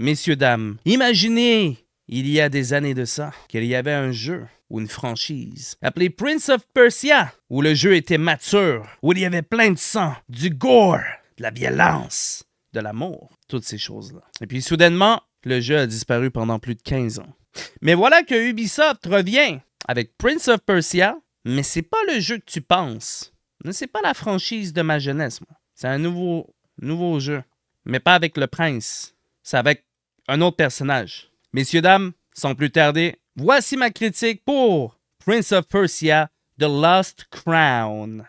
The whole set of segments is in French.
Messieurs, dames, imaginez, il y a des années de ça, qu'il y avait un jeu ou une franchise appelé Prince of Persia, où le jeu était mature, où il y avait plein de sang, du gore, de la violence, de l'amour, toutes ces choses-là. Et puis soudainement, le jeu a disparu pendant plus de 15 ans. Mais voilà que Ubisoft revient avec Prince of Persia, mais c'est pas le jeu que tu penses. C'est pas la franchise de ma jeunesse, moi. C'est un nouveau, nouveau jeu, mais pas avec le prince. C'est avec un autre personnage. Messieurs, dames, sans plus tarder, voici ma critique pour Prince of Persia, The Lost Crown.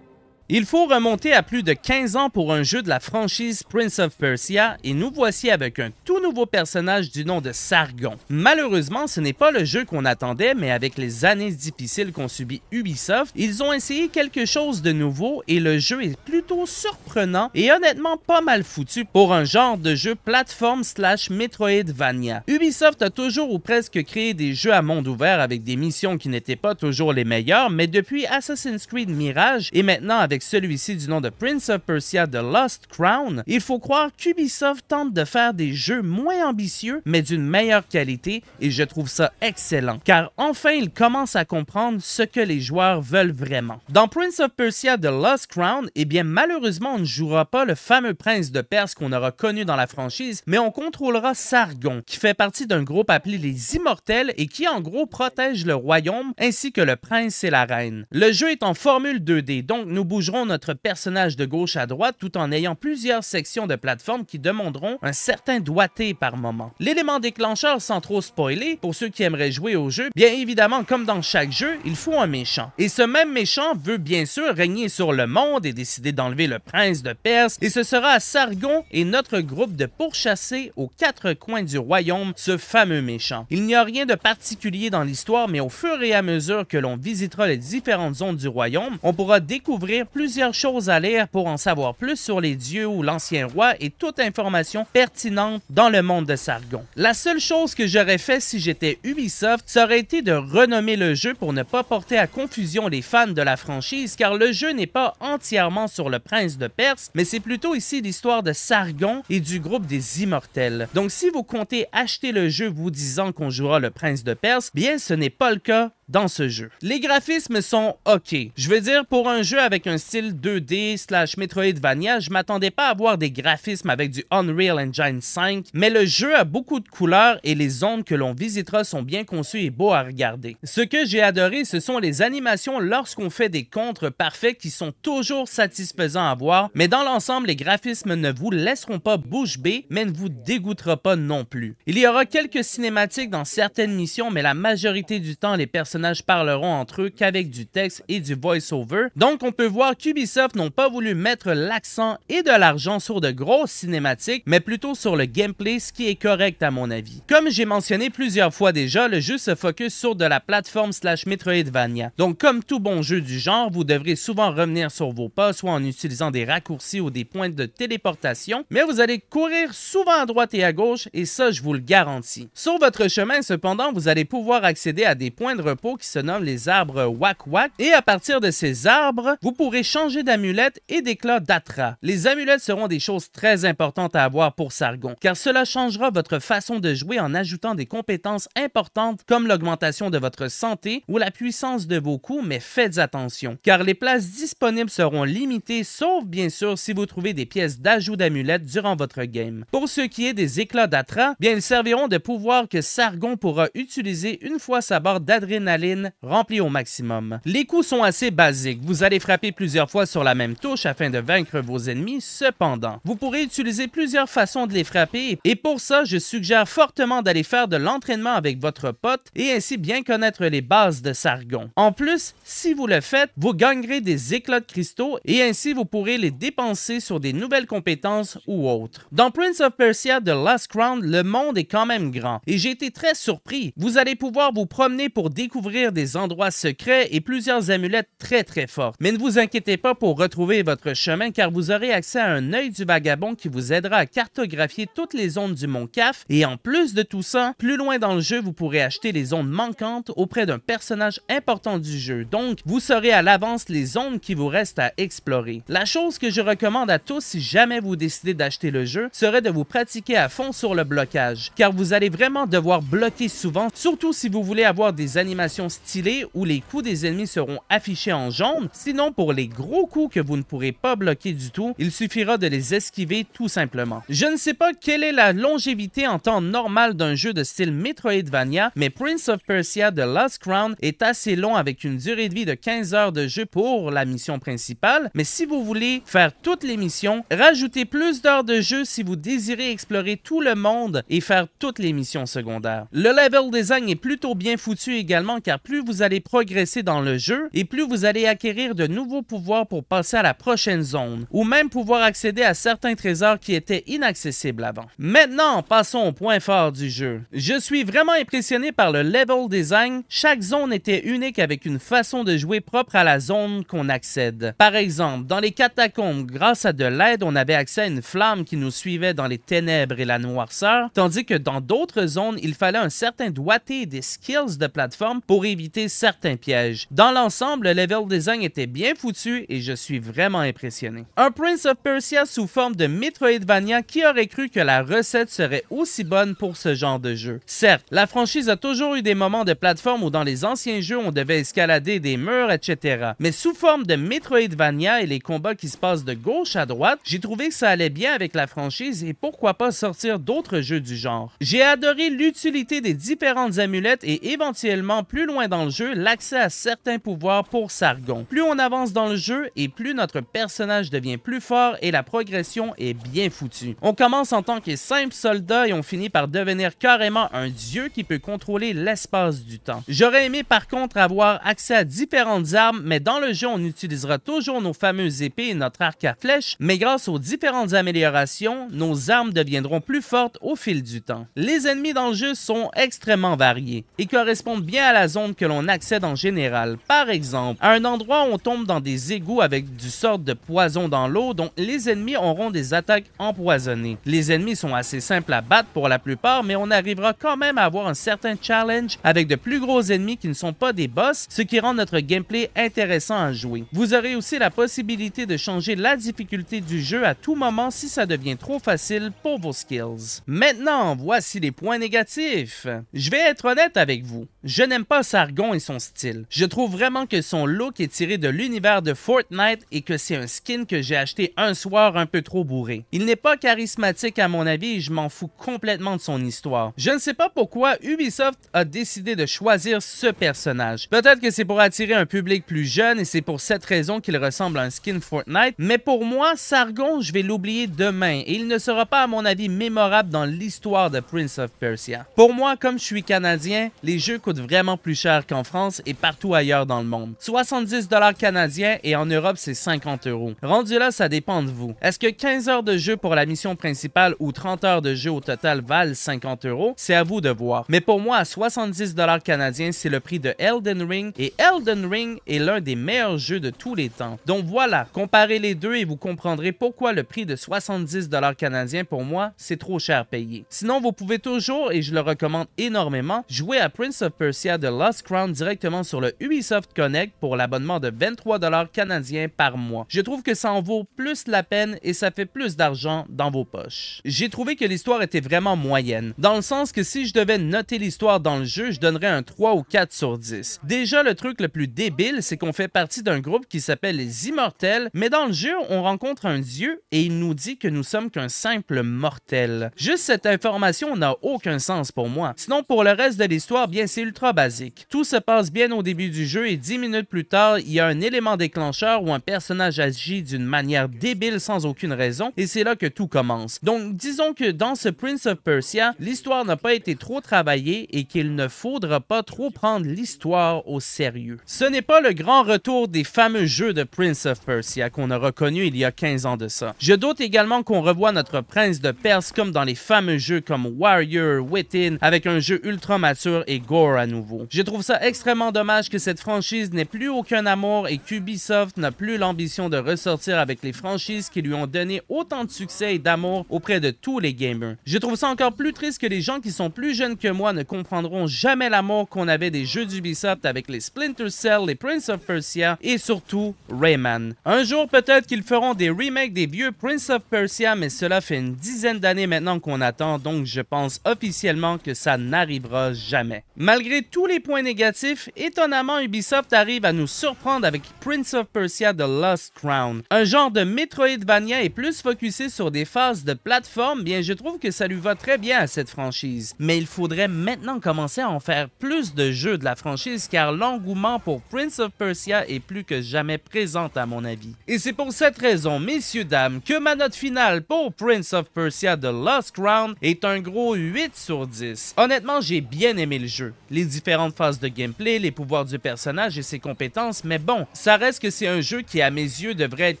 Il faut remonter à plus de 15 ans pour un jeu de la franchise Prince of Persia et nous voici avec un tout nouveau personnage du nom de Sargon. Malheureusement, ce n'est pas le jeu qu'on attendait, mais avec les années difficiles qu'ont subi Ubisoft, ils ont essayé quelque chose de nouveau et le jeu est plutôt surprenant et honnêtement pas mal foutu pour un genre de jeu plateforme slash Metroidvania. Ubisoft a toujours ou presque créé des jeux à monde ouvert avec des missions qui n'étaient pas toujours les meilleures, mais depuis Assassin's Creed Mirage et maintenant avec avec celui-ci du nom de Prince of Persia The Lost Crown, il faut croire qu'Ubisoft tente de faire des jeux moins ambitieux mais d'une meilleure qualité et je trouve ça excellent car enfin il commence à comprendre ce que les joueurs veulent vraiment. Dans Prince of Persia The Lost Crown, eh bien malheureusement on ne jouera pas le fameux prince de Perse qu'on aura connu dans la franchise mais on contrôlera Sargon qui fait partie d'un groupe appelé les Immortels et qui en gros protège le royaume ainsi que le prince et la reine. Le jeu est en formule 2D donc nous bougeons notre personnage de gauche à droite tout en ayant plusieurs sections de plateforme qui demanderont un certain doigté par moment. L'élément déclencheur sans trop spoiler, pour ceux qui aimeraient jouer au jeu, bien évidemment comme dans chaque jeu, il faut un méchant. Et ce même méchant veut bien sûr régner sur le monde et décider d'enlever le prince de Perse et ce sera à Sargon et notre groupe de pourchasser aux quatre coins du royaume ce fameux méchant. Il n'y a rien de particulier dans l'histoire mais au fur et à mesure que l'on visitera les différentes zones du royaume, on pourra découvrir plusieurs choses à lire pour en savoir plus sur les dieux ou l'ancien roi et toute information pertinente dans le monde de Sargon. La seule chose que j'aurais fait si j'étais Ubisoft, ça aurait été de renommer le jeu pour ne pas porter à confusion les fans de la franchise car le jeu n'est pas entièrement sur le prince de Perse, mais c'est plutôt ici l'histoire de Sargon et du groupe des immortels. Donc si vous comptez acheter le jeu vous disant qu'on jouera le prince de Perse, bien ce n'est pas le cas dans ce jeu. Les graphismes sont OK. Je veux dire, pour un jeu avec un style 2D slash Metroidvania, je m'attendais pas à voir des graphismes avec du Unreal Engine 5, mais le jeu a beaucoup de couleurs et les zones que l'on visitera sont bien conçues et beaux à regarder. Ce que j'ai adoré, ce sont les animations lorsqu'on fait des contres parfaits qui sont toujours satisfaisants à voir, mais dans l'ensemble, les graphismes ne vous laisseront pas bouche bée, mais ne vous dégoûtera pas non plus. Il y aura quelques cinématiques dans certaines missions, mais la majorité du temps, les personnages personnages parleront entre eux qu'avec du texte et du voice-over. Donc, on peut voir qu'Ubisoft n'ont pas voulu mettre l'accent et de l'argent sur de grosses cinématiques, mais plutôt sur le gameplay, ce qui est correct à mon avis. Comme j'ai mentionné plusieurs fois déjà, le jeu se focus sur de la plateforme slash Metroidvania. Donc, comme tout bon jeu du genre, vous devrez souvent revenir sur vos pas, soit en utilisant des raccourcis ou des points de téléportation, mais vous allez courir souvent à droite et à gauche, et ça, je vous le garantis. Sur votre chemin, cependant, vous allez pouvoir accéder à des points de repos qui se nomment les arbres Wak Wak. Et à partir de ces arbres, vous pourrez changer d'amulette et d'éclat d'Atra. Les amulettes seront des choses très importantes à avoir pour Sargon, car cela changera votre façon de jouer en ajoutant des compétences importantes comme l'augmentation de votre santé ou la puissance de vos coups, mais faites attention, car les places disponibles seront limitées, sauf bien sûr si vous trouvez des pièces d'ajout d'amulette durant votre game. Pour ce qui est des éclats d'Atra, bien ils serviront de pouvoir que Sargon pourra utiliser une fois sa barre d'adrénaline d'adrénaline remplie au maximum. Les coups sont assez basiques. Vous allez frapper plusieurs fois sur la même touche afin de vaincre vos ennemis. Cependant, vous pourrez utiliser plusieurs façons de les frapper et pour ça, je suggère fortement d'aller faire de l'entraînement avec votre pote et ainsi bien connaître les bases de Sargon. En plus, si vous le faites, vous gagnerez des éclats de cristaux et ainsi vous pourrez les dépenser sur des nouvelles compétences ou autres. Dans Prince of Persia The Last Crown, le monde est quand même grand et j'ai été très surpris. Vous allez pouvoir vous promener pour découvrir des endroits secrets et plusieurs amulettes très très fortes. Mais ne vous inquiétez pas pour retrouver votre chemin car vous aurez accès à un œil du vagabond qui vous aidera à cartographier toutes les zones du mont CAF et en plus de tout ça, plus loin dans le jeu, vous pourrez acheter les zones manquantes auprès d'un personnage important du jeu. Donc, vous saurez à l'avance les zones qui vous restent à explorer. La chose que je recommande à tous si jamais vous décidez d'acheter le jeu serait de vous pratiquer à fond sur le blocage car vous allez vraiment devoir bloquer souvent, surtout si vous voulez avoir des animations Stylé stylée où les coups des ennemis seront affichés en jaune. Sinon, pour les gros coups que vous ne pourrez pas bloquer du tout, il suffira de les esquiver tout simplement. Je ne sais pas quelle est la longévité en temps normal d'un jeu de style Metroidvania, mais Prince of Persia The Last Crown est assez long avec une durée de vie de 15 heures de jeu pour la mission principale, mais si vous voulez faire toutes les missions, rajoutez plus d'heures de jeu si vous désirez explorer tout le monde et faire toutes les missions secondaires. Le level design est plutôt bien foutu également car plus vous allez progresser dans le jeu et plus vous allez acquérir de nouveaux pouvoirs pour passer à la prochaine zone ou même pouvoir accéder à certains trésors qui étaient inaccessibles avant. Maintenant, passons au point fort du jeu. Je suis vraiment impressionné par le level design. Chaque zone était unique avec une façon de jouer propre à la zone qu'on accède. Par exemple, dans les catacombes, grâce à de l'aide, on avait accès à une flamme qui nous suivait dans les ténèbres et la noirceur, tandis que dans d'autres zones, il fallait un certain doigté des skills de plateforme pour pour éviter certains pièges. Dans l'ensemble, le level design était bien foutu et je suis vraiment impressionné. Un Prince of Persia sous forme de Metroidvania qui aurait cru que la recette serait aussi bonne pour ce genre de jeu. Certes, la franchise a toujours eu des moments de plateforme où dans les anciens jeux on devait escalader des murs, etc. Mais sous forme de Metroidvania et les combats qui se passent de gauche à droite, j'ai trouvé que ça allait bien avec la franchise et pourquoi pas sortir d'autres jeux du genre. J'ai adoré l'utilité des différentes amulettes et éventuellement plus loin dans le jeu l'accès à certains pouvoirs pour Sargon. Plus on avance dans le jeu et plus notre personnage devient plus fort et la progression est bien foutue. On commence en tant que simple soldat et on finit par devenir carrément un dieu qui peut contrôler l'espace du temps. J'aurais aimé par contre avoir accès à différentes armes, mais dans le jeu on utilisera toujours nos fameuses épées et notre arc à flèches, mais grâce aux différentes améliorations, nos armes deviendront plus fortes au fil du temps. Les ennemis dans le jeu sont extrêmement variés et correspondent bien à la zones que l'on accède en général. Par exemple, à un endroit, où on tombe dans des égouts avec du sort de poison dans l'eau, dont les ennemis auront des attaques empoisonnées. Les ennemis sont assez simples à battre pour la plupart, mais on arrivera quand même à avoir un certain challenge avec de plus gros ennemis qui ne sont pas des boss, ce qui rend notre gameplay intéressant à jouer. Vous aurez aussi la possibilité de changer la difficulté du jeu à tout moment si ça devient trop facile pour vos skills. Maintenant, voici les points négatifs. Je vais être honnête avec vous, je n'aime pas Sargon et son style. Je trouve vraiment que son look est tiré de l'univers de Fortnite et que c'est un skin que j'ai acheté un soir un peu trop bourré. Il n'est pas charismatique à mon avis et je m'en fous complètement de son histoire. Je ne sais pas pourquoi Ubisoft a décidé de choisir ce personnage. Peut-être que c'est pour attirer un public plus jeune et c'est pour cette raison qu'il ressemble à un skin Fortnite, mais pour moi, Sargon, je vais l'oublier demain et il ne sera pas à mon avis mémorable dans l'histoire de Prince of Persia. Pour moi, comme je suis canadien, les jeux coûtent vraiment plus cher qu'en France et partout ailleurs dans le monde. 70 dollars canadiens et en Europe, c'est 50 euros. Rendu là, ça dépend de vous. Est-ce que 15 heures de jeu pour la mission principale ou 30 heures de jeu au total valent 50 euros? C'est à vous de voir. Mais pour moi, 70 dollars canadiens, c'est le prix de Elden Ring et Elden Ring est l'un des meilleurs jeux de tous les temps. Donc voilà, comparez les deux et vous comprendrez pourquoi le prix de 70 dollars canadiens pour moi, c'est trop cher payé. Sinon, vous pouvez toujours, et je le recommande énormément, jouer à Prince of Persia de Lost Crown directement sur le Ubisoft Connect pour l'abonnement de 23 canadiens par mois. Je trouve que ça en vaut plus la peine et ça fait plus d'argent dans vos poches. J'ai trouvé que l'histoire était vraiment moyenne, dans le sens que si je devais noter l'histoire dans le jeu, je donnerais un 3 ou 4 sur 10. Déjà, le truc le plus débile, c'est qu'on fait partie d'un groupe qui s'appelle les Immortels, mais dans le jeu, on rencontre un dieu et il nous dit que nous sommes qu'un simple mortel. Juste cette information n'a aucun sens pour moi. Sinon, pour le reste de l'histoire, bien, c'est ultra basique. Tout se passe bien au début du jeu et 10 minutes plus tard, il y a un élément déclencheur où un personnage agit d'une manière débile sans aucune raison et c'est là que tout commence. Donc disons que dans ce Prince of Persia, l'histoire n'a pas été trop travaillée et qu'il ne faudra pas trop prendre l'histoire au sérieux. Ce n'est pas le grand retour des fameux jeux de Prince of Persia qu'on a reconnu il y a 15 ans de ça. Je doute également qu'on revoit notre prince de Perse comme dans les fameux jeux comme Warrior, Within, avec un jeu ultra mature et gore à nouveau. Je trouve ça extrêmement dommage que cette franchise n'ait plus aucun amour et qu'Ubisoft n'a plus l'ambition de ressortir avec les franchises qui lui ont donné autant de succès et d'amour auprès de tous les gamers. Je trouve ça encore plus triste que les gens qui sont plus jeunes que moi ne comprendront jamais l'amour qu'on avait des jeux d'Ubisoft avec les Splinter Cell, les Prince of Persia et surtout Rayman. Un jour peut-être qu'ils feront des remakes des vieux Prince of Persia, mais cela fait une dizaine d'années maintenant qu'on attend, donc je pense officiellement que ça n'arrivera jamais. Malgré tous les point négatif, étonnamment Ubisoft arrive à nous surprendre avec Prince of Persia The Lost Crown. Un genre de Metroidvania est plus focusé sur des phases de plateforme, bien je trouve que ça lui va très bien à cette franchise. Mais il faudrait maintenant commencer à en faire plus de jeux de la franchise car l'engouement pour Prince of Persia est plus que jamais présent à mon avis. Et c'est pour cette raison, messieurs, dames, que ma note finale pour Prince of Persia The Lost Crown est un gros 8 sur 10. Honnêtement, j'ai bien aimé le jeu. Les différentes phase de gameplay, les pouvoirs du personnage et ses compétences, mais bon, ça reste que c'est un jeu qui, à mes yeux, devrait être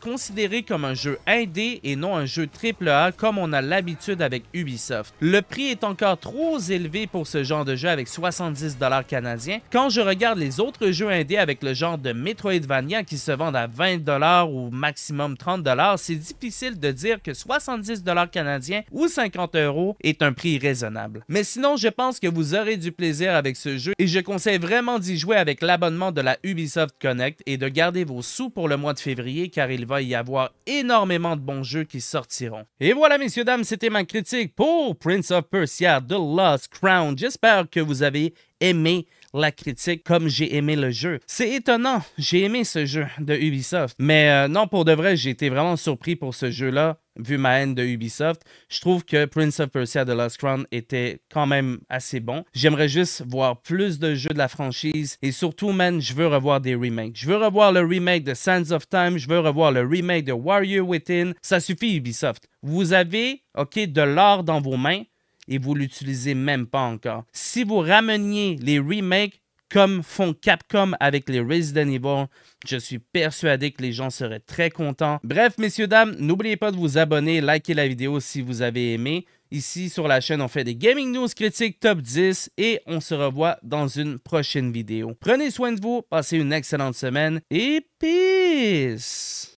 considéré comme un jeu indé et non un jeu triple A comme on a l'habitude avec Ubisoft. Le prix est encore trop élevé pour ce genre de jeu avec 70$ canadiens. Quand je regarde les autres jeux indés avec le genre de Metroidvania qui se vendent à 20$ ou maximum 30$, c'est difficile de dire que 70$ canadiens ou 50 euros est un prix raisonnable. Mais sinon, je pense que vous aurez du plaisir avec ce jeu et je je conseille vraiment d'y jouer avec l'abonnement de la Ubisoft Connect et de garder vos sous pour le mois de février car il va y avoir énormément de bons jeux qui sortiront. Et voilà messieurs dames, c'était ma critique pour Prince of Persia The Lost Crown. J'espère que vous avez aimé la critique comme j'ai aimé le jeu. C'est étonnant, j'ai aimé ce jeu de Ubisoft. Mais euh, non, pour de vrai, j'ai été vraiment surpris pour ce jeu-là vu ma haine de Ubisoft, je trouve que Prince of Persia The Lost Crown était quand même assez bon. J'aimerais juste voir plus de jeux de la franchise et surtout, man, je veux revoir des remakes. Je veux revoir le remake de Sands of Time, je veux revoir le remake de Warrior Within. Ça suffit, Ubisoft. Vous avez, OK, de l'or dans vos mains et vous l'utilisez même pas encore. Si vous rameniez les remakes comme font Capcom avec les Resident Evil, je suis persuadé que les gens seraient très contents. Bref, messieurs, dames, n'oubliez pas de vous abonner, liker la vidéo si vous avez aimé. Ici, sur la chaîne, on fait des gaming news critiques top 10 et on se revoit dans une prochaine vidéo. Prenez soin de vous, passez une excellente semaine et peace!